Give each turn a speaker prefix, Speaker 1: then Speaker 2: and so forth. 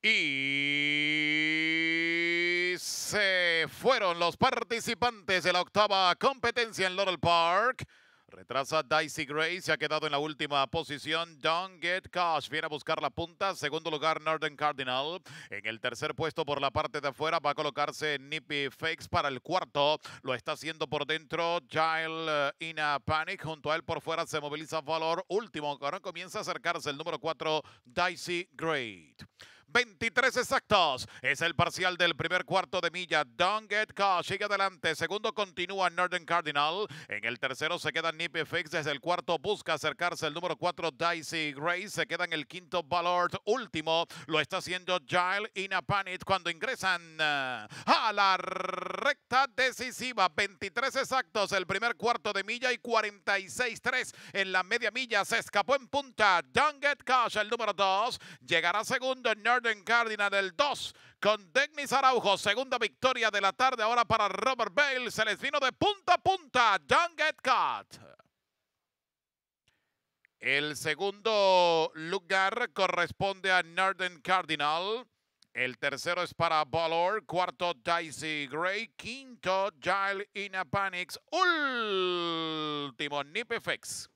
Speaker 1: Y se fueron los participantes de la octava competencia en Laurel Park. Retrasa Dicey Gray, se ha quedado en la última posición. Don't Get Cash viene a buscar la punta. Segundo lugar, Northern Cardinal. En el tercer puesto por la parte de afuera va a colocarse Nippy Fakes para el cuarto. Lo está haciendo por dentro Child eh, a Panic. Junto a él por fuera se moviliza Valor. Último, ahora comienza a acercarse el número cuatro, Dicey Gray. 23 exactos. Es el parcial del primer cuarto de milla. Don't Get Caught sigue adelante. Segundo continúa Northern Cardinal. En el tercero se queda Nippy Fix. Desde el cuarto busca acercarse el número 4 Dicey Grace. Se queda en el quinto Ballard. Último lo está haciendo Gile y cuando ingresan eh, a la recta decisiva. 23 exactos el primer cuarto de milla y 46-3 en la media milla. Se escapó en punta. Don't Get Cash el número 2. Llegará segundo norden Cardinal, el 2 con Denis Araujo. Segunda victoria de la tarde ahora para Robert Bale. Se les vino de punta a punta John caught. El segundo lugar corresponde a Northern Cardinal. El tercero es para Ballor, cuarto Daisy Gray, quinto Gile Inapanix, último Nipefex.